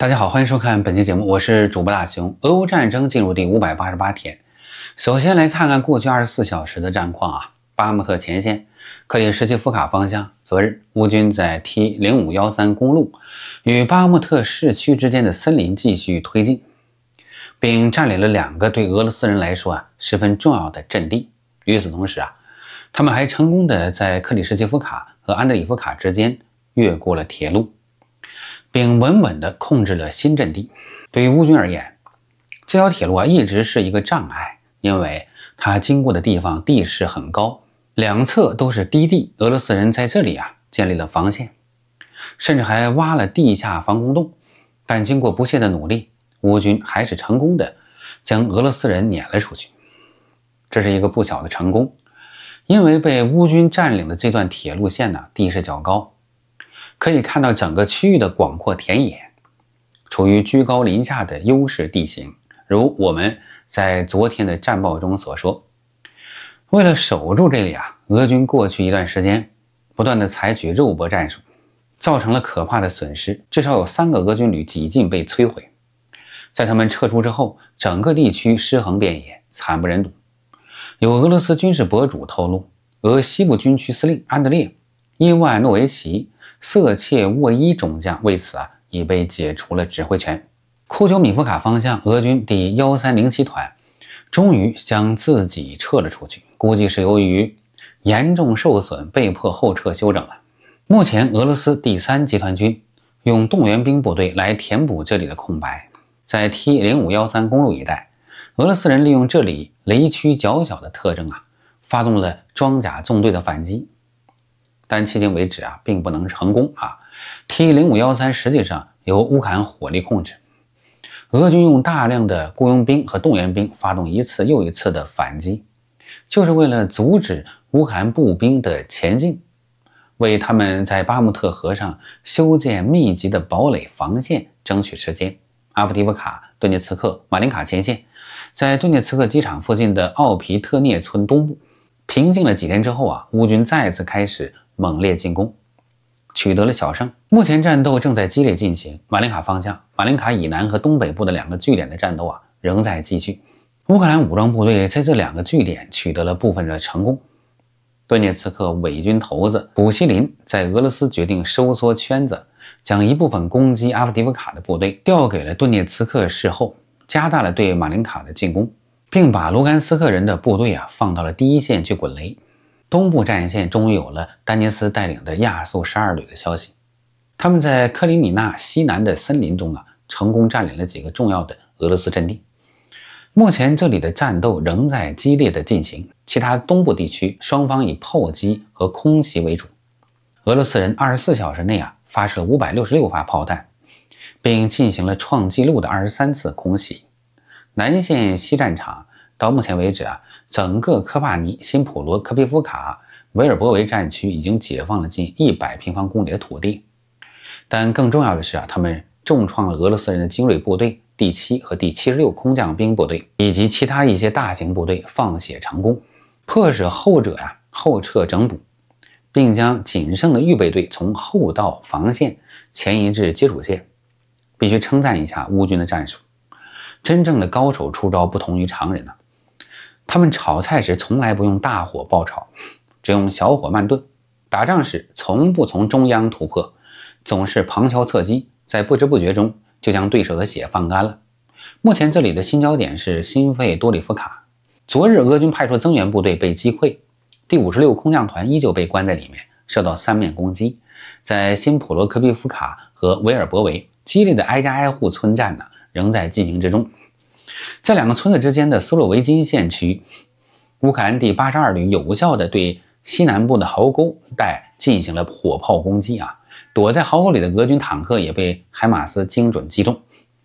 大家好，欢迎收看本期节目，我是主播大熊。俄乌战争进入第五百八十八天，首先来看看过去二十四小时的战况啊。巴木特前线，克里什季夫卡方向，昨日乌军在 T 零五幺三公路与巴木特市区之间的森林继续推进，并占领了两个对俄罗斯人来说啊十分重要的阵地。与此同时啊，他们还成功的在克里什季夫卡和安德里夫卡之间越过了铁路。并稳稳地控制了新阵地。对于乌军而言，这条铁路啊一直是一个障碍，因为它经过的地方地势很高，两侧都是低地。俄罗斯人在这里啊建立了防线，甚至还挖了地下防空洞。但经过不懈的努力，乌军还是成功地将俄罗斯人撵了出去。这是一个不小的成功，因为被乌军占领的这段铁路线呢地势较高。可以看到整个区域的广阔田野，处于居高临下的优势地形。如我们在昨天的战报中所说，为了守住这里啊，俄军过去一段时间不断的采取肉搏战术，造成了可怕的损失，至少有三个俄军旅几近被摧毁。在他们撤出之后，整个地区尸横遍野，惨不忍睹。有俄罗斯军事博主透露，俄西部军区司令安德烈·伊万诺维奇。瑟切沃伊中将为此啊已被解除了指挥权。库丘米夫卡方向，俄军第幺三零七团终于将自己撤了出去，估计是由于严重受损，被迫后撤休整了。目前，俄罗斯第三集团军用动员兵部队来填补这里的空白。在 T 零五幺三公路一带，俄罗斯人利用这里雷区较小的特征啊，发动了装甲纵队的反击。但迄今为止啊，并不能成功啊。T 零五幺三实际上由乌克兰火力控制，俄军用大量的雇佣兵和动员兵发动一次又一次的反击，就是为了阻止乌克兰步兵的前进，为他们在巴姆特河上修建密集的堡垒防线争取时间。阿夫迪夫卡、顿涅茨克、马林卡前线，在顿涅茨克机场附近的奥皮特涅村东部，平静了几天之后啊，乌军再次开始。猛烈进攻，取得了小胜。目前战斗正在激烈进行。马林卡方向，马林卡以南和东北部的两个据点的战斗啊仍在继续。乌克兰武装部队在这两个据点取得了部分的成功。顿涅茨克伪军头子普希林在俄罗斯决定收缩圈子，将一部分攻击阿夫迪夫卡的部队调给了顿涅茨克市后，加大了对马林卡的进攻，并把卢甘斯克人的部队啊放到了第一线去滚雷。东部战线终于有了丹尼斯带领的亚速十二旅的消息，他们在克里米纳西南的森林中啊，成功占领了几个重要的俄罗斯阵地。目前这里的战斗仍在激烈的进行，其他东部地区双方以炮击和空袭为主。俄罗斯人二十四小时内啊，发射五百六十六发炮弹，并进行了创纪录的二十三次空袭。南线西战场。到目前为止啊，整个科帕尼、新普罗、科皮夫卡、维尔博维战区已经解放了近一百平方公里的土地。但更重要的是啊，他们重创了俄罗斯人的精锐部队第七和第七十六空降兵部队以及其他一些大型部队，放血成功，迫使后者呀后撤整补，并将仅剩的预备队从后道防线前移至接触线。必须称赞一下乌军的战术，真正的高手出招不同于常人呐。他们炒菜时从来不用大火爆炒，只用小火慢炖；打仗时从不从中央突破，总是旁敲侧击，在不知不觉中就将对手的血放干了。目前这里的新焦点是新费多里夫卡。昨日俄军派出增援部队被击溃，第五十六空降团依旧被关在里面，受到三面攻击。在新普罗科皮夫卡和维尔博维，激烈的挨家挨户村战呢仍在进行之中。在两个村子之间的斯洛维金县区，乌克兰第八十二旅有效的对西南部的壕沟带进行了火炮攻击啊！躲在壕沟里的俄军坦克也被海马斯精准击中，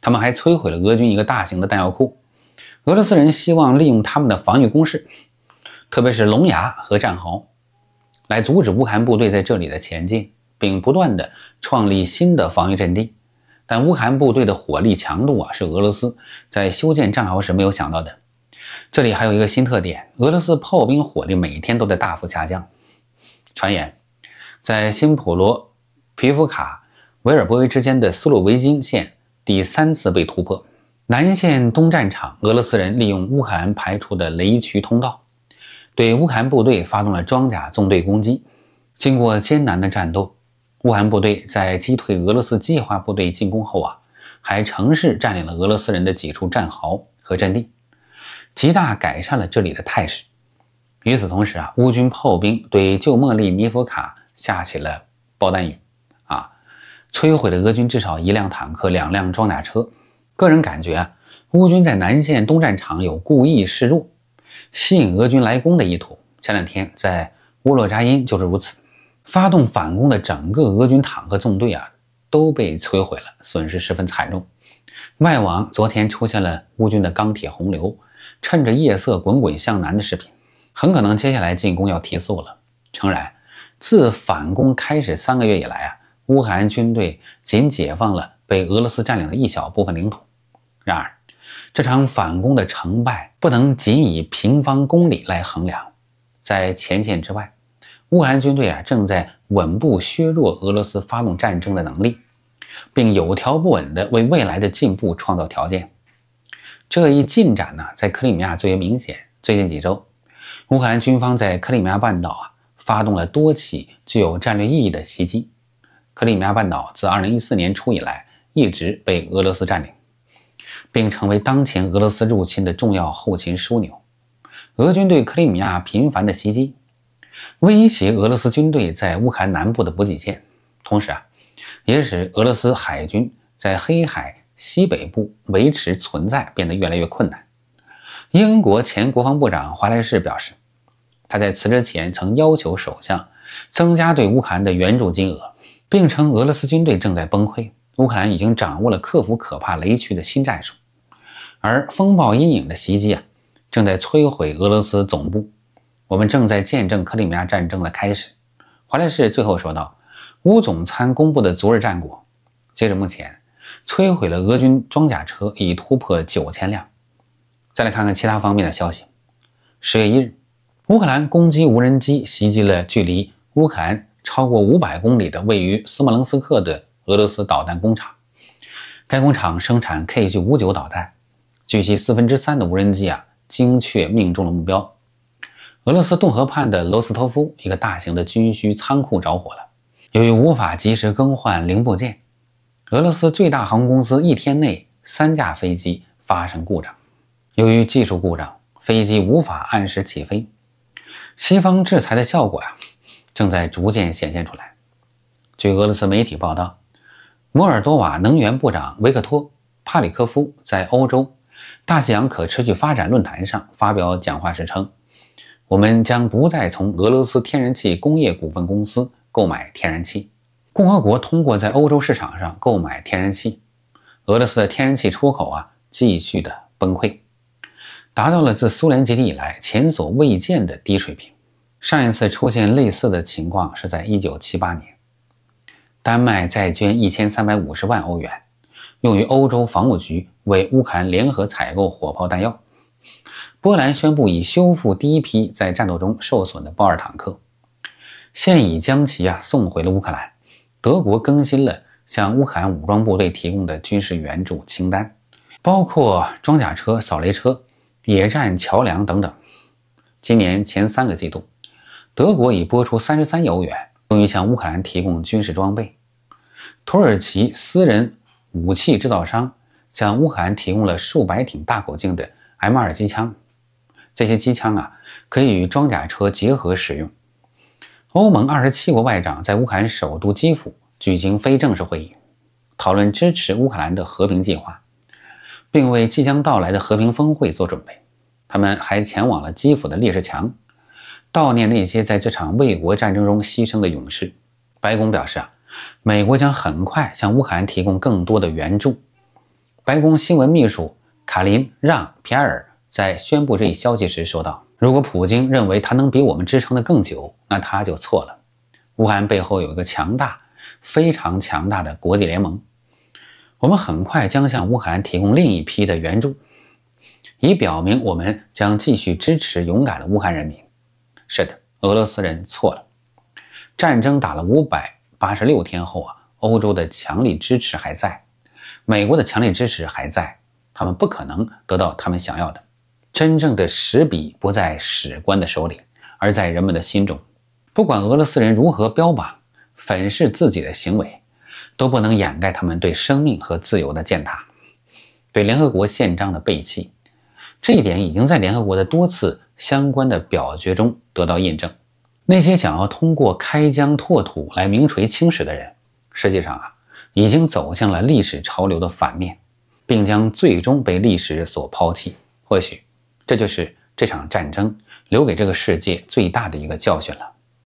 他们还摧毁了俄军一个大型的弹药库。俄罗斯人希望利用他们的防御工事，特别是龙牙和战壕，来阻止乌克兰部队在这里的前进，并不断地创立新的防御阵地。但乌克兰部队的火力强度啊，是俄罗斯在修建战壕时没有想到的。这里还有一个新特点：俄罗斯炮兵火力每天都在大幅下降。传言，在新普罗皮夫卡维尔伯维之间的斯洛维金线第三次被突破。南线东战场，俄罗斯人利用乌克兰排除的雷区通道，对乌克兰部队发动了装甲纵队攻击。经过艰难的战斗。乌克兰部队在击退俄罗斯计划部队进攻后啊，还乘势占领了俄罗斯人的几处战壕和阵地，极大改善了这里的态势。与此同时啊，乌军炮兵对旧莫利尼夫卡下起了爆弹雨啊，摧毁了俄军至少一辆坦克、两辆装甲车。个人感觉，啊，乌军在南线东战场有故意示弱、吸引俄军来攻的意图。前两天在沃洛扎因就是如此。发动反攻的整个俄军坦克纵队啊，都被摧毁了，损失十分惨重。外网昨天出现了乌军的钢铁洪流，趁着夜色滚滚向南的视频，很可能接下来进攻要提速了。诚然，自反攻开始三个月以来啊，乌克兰军队仅解放了被俄罗斯占领的一小部分领土。然而，这场反攻的成败不能仅以平方公里来衡量，在前线之外。乌克兰军队啊正在稳步削弱俄罗斯发动战争的能力，并有条不紊地为未来的进步创造条件。这一进展呢，在克里米亚最为明显。最近几周，乌克兰军方在克里米亚半岛啊发动了多起具有战略意义的袭击。克里米亚半岛自2014年初以来一直被俄罗斯占领，并成为当前俄罗斯入侵的重要后勤枢纽。俄军对克里米亚频繁的袭击。威胁俄罗斯军队在乌克兰南部的补给线，同时啊，也使俄罗斯海军在黑海西北部维持存在变得越来越困难。英国前国防部长华莱士表示，他在辞职前曾要求首相增加对乌克兰的援助金额，并称俄罗斯军队正在崩溃，乌克兰已经掌握了克服可怕雷区的新战术，而风暴阴影的袭击啊，正在摧毁俄罗斯总部。我们正在见证克里米亚战争的开始。华莱士最后说道：“乌总参公布的昨日战果，截止目前，摧毁了俄军装甲车已突破九千辆。再来看看其他方面的消息。十月一日，乌克兰攻击无人机袭击了距离乌克兰超过五百公里的位于斯莫棱斯克的俄罗斯导弹工厂，该工厂生产 Kh-59 导弹。据悉，四分之三的无人机啊，精确命中了目标。俄罗斯顿河畔的罗斯托夫一个大型的军需仓库着火了。由于无法及时更换零部件，俄罗斯最大航空公司一天内三架飞机发生故障。由于技术故障，飞机无法按时起飞。西方制裁的效果呀，正在逐渐显现出来。据俄罗斯媒体报道，摩尔多瓦能源部长维克托·帕里科夫在欧洲大西洋可持续发展论坛上发表讲话时称。我们将不再从俄罗斯天然气工业股份公司购买天然气。共和国通过在欧洲市场上购买天然气，俄罗斯的天然气出口啊继续的崩溃，达到了自苏联解体以来前所未见的低水平。上一次出现类似的情况是在1978年。丹麦再捐1350万欧元，用于欧洲防务局为乌克兰联合采购火炮弹药。波兰宣布已修复第一批在战斗中受损的豹二坦克，现已将其啊送回了乌克兰。德国更新了向乌克兰武装部队提供的军事援助清单，包括装甲车、扫雷车、野战桥梁等等。今年前三个季度，德国已拨出三十三亿欧元用于向乌克兰提供军事装备。土耳其私人武器制造商向乌克兰提供了数百挺大口径的 M2 机枪。这些机枪啊，可以与装甲车结合使用。欧盟二十七国外长在乌克兰首都基辅举行非正式会议，讨论支持乌克兰的和平计划，并为即将到来的和平峰会做准备。他们还前往了基辅的烈士墙，悼念那些在这场卫国战争中牺牲的勇士。白宫表示啊，美国将很快向乌克兰提供更多的援助。白宫新闻秘书卡琳让皮埃尔。在宣布这一消息时说道：“如果普京认为他能比我们支撑的更久，那他就错了。乌克兰背后有一个强大、非常强大的国际联盟。我们很快将向乌克兰提供另一批的援助，以表明我们将继续支持勇敢的乌克兰人民。是的，俄罗斯人错了。战争打了五百八十六天后啊，欧洲的强力支持还在，美国的强力支持还在，他们不可能得到他们想要的。”真正的史笔不在史官的手里，而在人们的心中。不管俄罗斯人如何标榜、粉饰自己的行为，都不能掩盖他们对生命和自由的践踏，对联合国宪章的背弃。这一点已经在联合国的多次相关的表决中得到印证。那些想要通过开疆拓土来名垂青史的人，实际上啊，已经走向了历史潮流的反面，并将最终被历史所抛弃。或许。这就是这场战争留给这个世界最大的一个教训了。